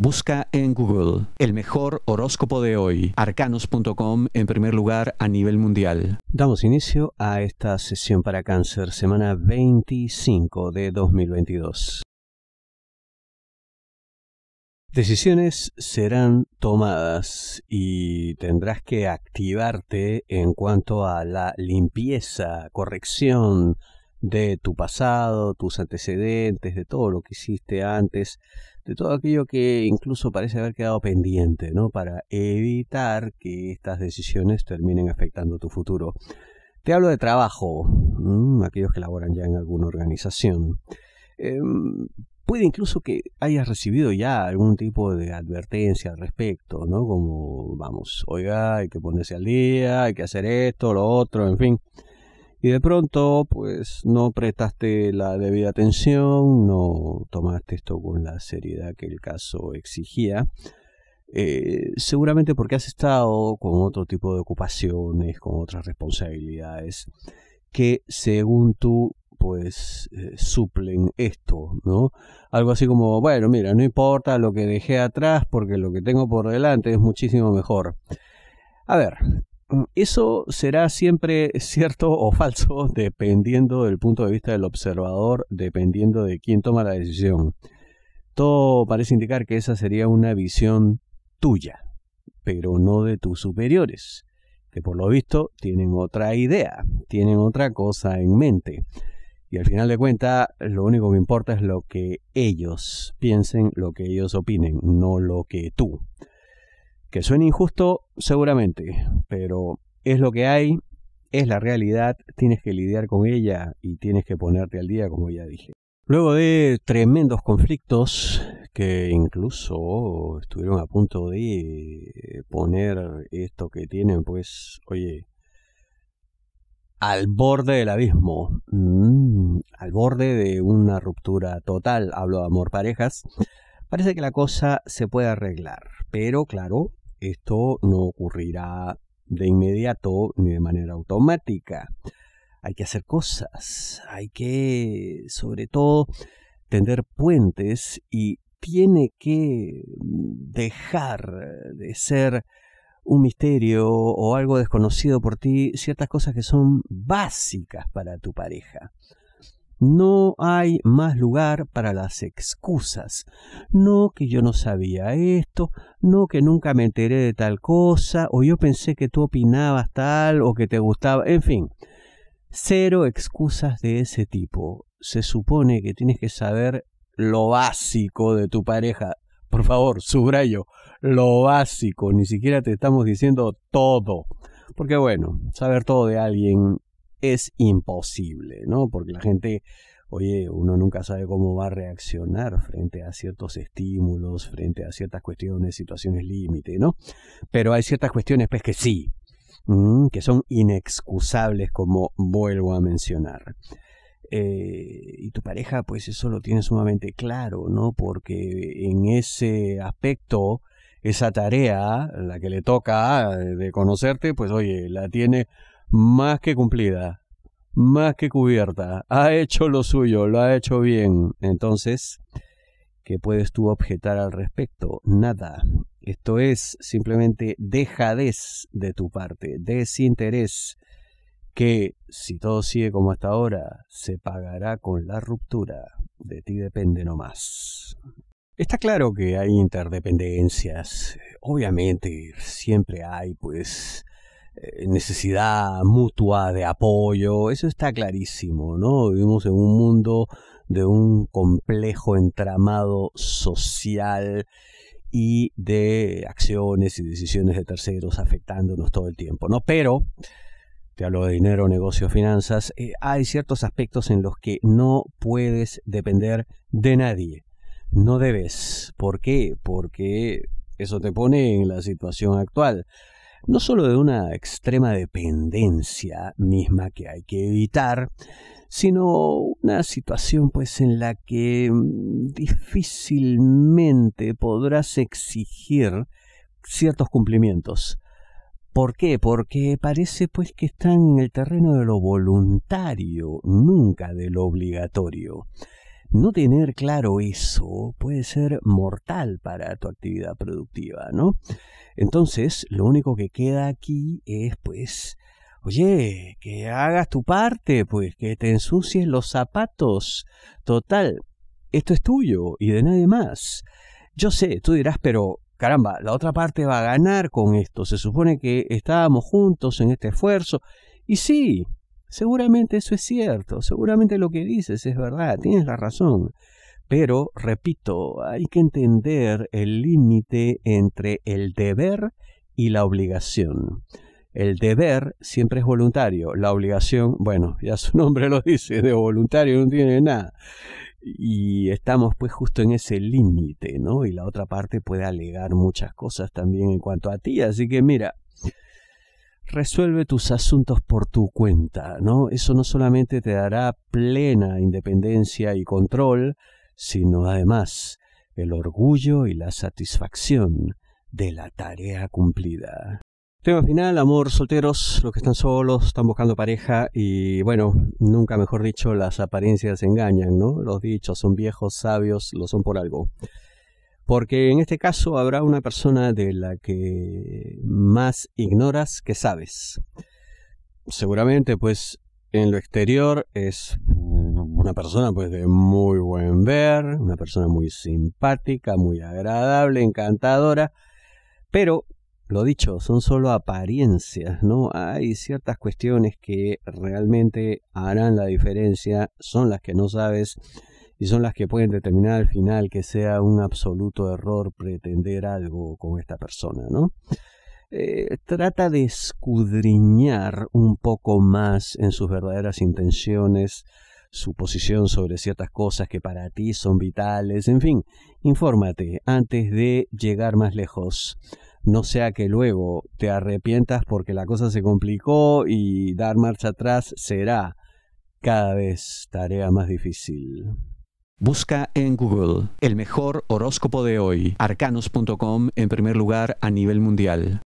Busca en Google el mejor horóscopo de hoy, arcanos.com en primer lugar a nivel mundial. Damos inicio a esta sesión para cáncer, semana 25 de 2022. Decisiones serán tomadas y tendrás que activarte en cuanto a la limpieza, corrección, de tu pasado, tus antecedentes, de todo lo que hiciste antes, de todo aquello que incluso parece haber quedado pendiente, ¿no? Para evitar que estas decisiones terminen afectando tu futuro. Te hablo de trabajo, aquellos que laboran ya en alguna organización. Em, puede incluso que hayas recibido ya algún tipo de advertencia al respecto, ¿no? Como, vamos, oiga, hay que ponerse al día, hay que hacer esto, lo otro, en fin y de pronto pues no prestaste la debida atención, no tomaste esto con la seriedad que el caso exigía, eh, seguramente porque has estado con otro tipo de ocupaciones, con otras responsabilidades que según tú pues eh, suplen esto, ¿no? Algo así como, bueno, mira, no importa lo que dejé atrás porque lo que tengo por delante es muchísimo mejor. A ver, Mm, Eso será siempre cierto o falso dependiendo del punto de vista del observador, dependiendo de quién toma la decisión. Todo parece indicar que esa sería una visión tuya, pero no de tus superiores, que por lo visto tienen otra idea, tienen otra cosa en mente. Y al final de cuentas, lo único que importa es lo que ellos piensen, lo que ellos opinen, no lo que tú. Que suene injusto, seguramente, pero es lo que hay, es la realidad, tienes que lidiar con ella y tienes que ponerte al día, como ya dije. Luego de tremendos conflictos que incluso estuvieron a punto de poner esto que tienen, pues, oye, al borde del abismo, mm, al borde de una ruptura total, hablo de amor parejas, Parece que la cosa se puede arreglar, pero claro, esto no ocurrirá de inmediato ni de manera automática. Hay que hacer cosas, hay que sobre todo tender puentes y tiene que dejar de ser un misterio o algo desconocido por ti ciertas cosas que son básicas para tu pareja. No hay más lugar para las excusas. No que yo no sabía esto, no que nunca me enteré de tal cosa, o yo pensé que tú opinabas tal, o que te gustaba, en fin. Cero excusas de ese tipo. Se supone que tienes que saber lo básico de tu pareja. Por favor, subrayo, lo básico. Ni siquiera te estamos diciendo todo. Porque bueno, saber todo de alguien es imposible, ¿no? Porque la gente, oye, uno nunca sabe cómo va a reaccionar frente a ciertos estímulos, frente a ciertas cuestiones, situaciones límite, ¿no? Pero hay ciertas cuestiones, pues, que sí, mm, que son inexcusables, como vuelvo a mencionar. Eh, y tu pareja, pues eso lo tiene sumamente claro, ¿no? Porque en ese aspecto, esa tarea, la que le toca eh, de conocerte, pues oye, la tiene más que cumplida, más que cubierta, ha hecho lo suyo, lo ha hecho bien. Entonces, ¿qué puedes tú objetar al respecto? Nada. Esto es simplemente dejadez de tu parte, desinterés, que si todo sigue como hasta ahora, se pagará con la ruptura. De ti depende no más. Está claro que hay interdependencias, obviamente siempre hay pues eh, necesidad mutua de apoyo, eso está clarísimo, ¿no? Vivimos en un mundo de un complejo entramado social y de acciones y decisiones de terceros afectándonos todo el tiempo, ¿no? Pero, te hablo de dinero, negocio, finanzas, eh, hay ciertos aspectos en los que no puedes depender de nadie, no debes. ¿Por qué? Porque eso te pone en la situación actual no solo de una extrema dependencia misma que hay que evitar, sino una situación pues en la que mm, difícilmente podrás exigir ciertos cumplimientos. ¿Por qué? Porque parece pues que están en el terreno de lo voluntario, nunca de lo obligatorio. No tener claro eso puede ser mortal para tu actividad productiva, ¿no? Entonces, lo único que queda aquí es, pues, oye, que hagas tu parte, pues, que te ensucies los zapatos. Total, esto es tuyo y de nadie más. Yo sé, tú dirás, pero caramba, la otra parte va a ganar con esto. Se supone que estábamos juntos en este esfuerzo. Y sí, seguramente eso es cierto, seguramente lo que dices es verdad, tienes la razón. Pero, repito, hay que entender el límite entre el deber y la obligación. El deber siempre es voluntario, la obligación, bueno, ya su nombre lo dice, de voluntario no tiene nada. Y estamos pues justo en ese límite, ¿no? Y la otra parte puede alegar muchas cosas también en cuanto a ti, así que mira, resuelve tus asuntos por tu cuenta, ¿no? Eso no solamente te dará plena independencia y control, sino además el orgullo y la satisfacción de la tarea cumplida. Tema final, amor solteros, los que están solos, están buscando pareja y bueno, nunca mejor dicho, las apariencias engañan, ¿no? Los dichos son viejos, sabios, lo son por algo. Porque en este caso habrá una persona de la que más ignoras que sabes. Seguramente pues en lo exterior es una persona pues de muy buen ver, una persona muy simpática, muy agradable, encantadora, pero lo dicho, son solo apariencias, ¿no? Hay ciertas cuestiones que realmente harán la diferencia, son las que no sabes y son las que pueden determinar al final que sea un absoluto error pretender algo con esta persona, ¿no? Eh, trata de escudriñar un poco más en sus verdaderas intenciones, su posición sobre ciertas cosas que para ti son vitales, en fin, infórmate antes de llegar más lejos. No sea que luego te arrepientas porque la cosa se complicó y dar marcha atrás será cada vez tarea más difícil. Busca en Google el mejor horóscopo de hoy, arcanos.com en primer lugar a nivel mundial.